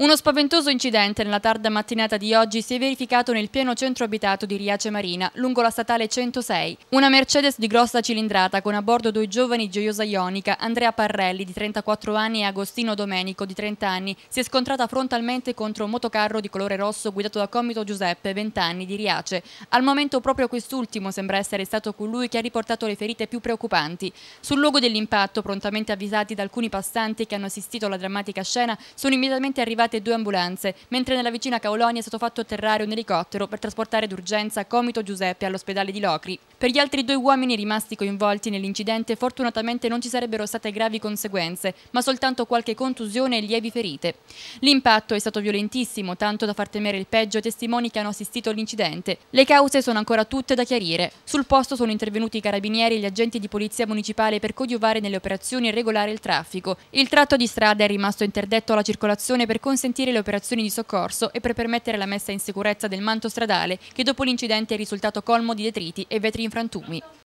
Uno spaventoso incidente nella tarda mattinata di oggi si è verificato nel pieno centro abitato di Riace Marina, lungo la statale 106. Una Mercedes di grossa cilindrata con a bordo due giovani Gioiosa Ionica, Andrea Parrelli di 34 anni e Agostino Domenico di 30 anni, si è scontrata frontalmente contro un motocarro di colore rosso guidato da Comito Giuseppe, 20 anni, di Riace. Al momento proprio quest'ultimo sembra essere stato colui che ha riportato le ferite più preoccupanti. Sul luogo dell'impatto, prontamente avvisati da alcuni passanti che hanno assistito alla drammatica scena, sono immediatamente arrivati impiegate due ambulanze, mentre nella vicina Caolonia è stato fatto atterrare un elicottero per trasportare d'urgenza Comito Giuseppe all'ospedale di Locri. Per gli altri due uomini rimasti coinvolti nell'incidente fortunatamente non ci sarebbero state gravi conseguenze, ma soltanto qualche contusione e lievi ferite. L'impatto è stato violentissimo, tanto da far temere il peggio ai testimoni che hanno assistito all'incidente. Le cause sono ancora tutte da chiarire. Sul posto sono intervenuti i carabinieri e gli agenti di polizia municipale per coadiuvare nelle operazioni e regolare il traffico. Il tratto di strada è rimasto interdetto alla circolazione per considerare consentire le operazioni di soccorso e per permettere la messa in sicurezza del manto stradale che dopo l'incidente è risultato colmo di detriti e vetri in frantumi.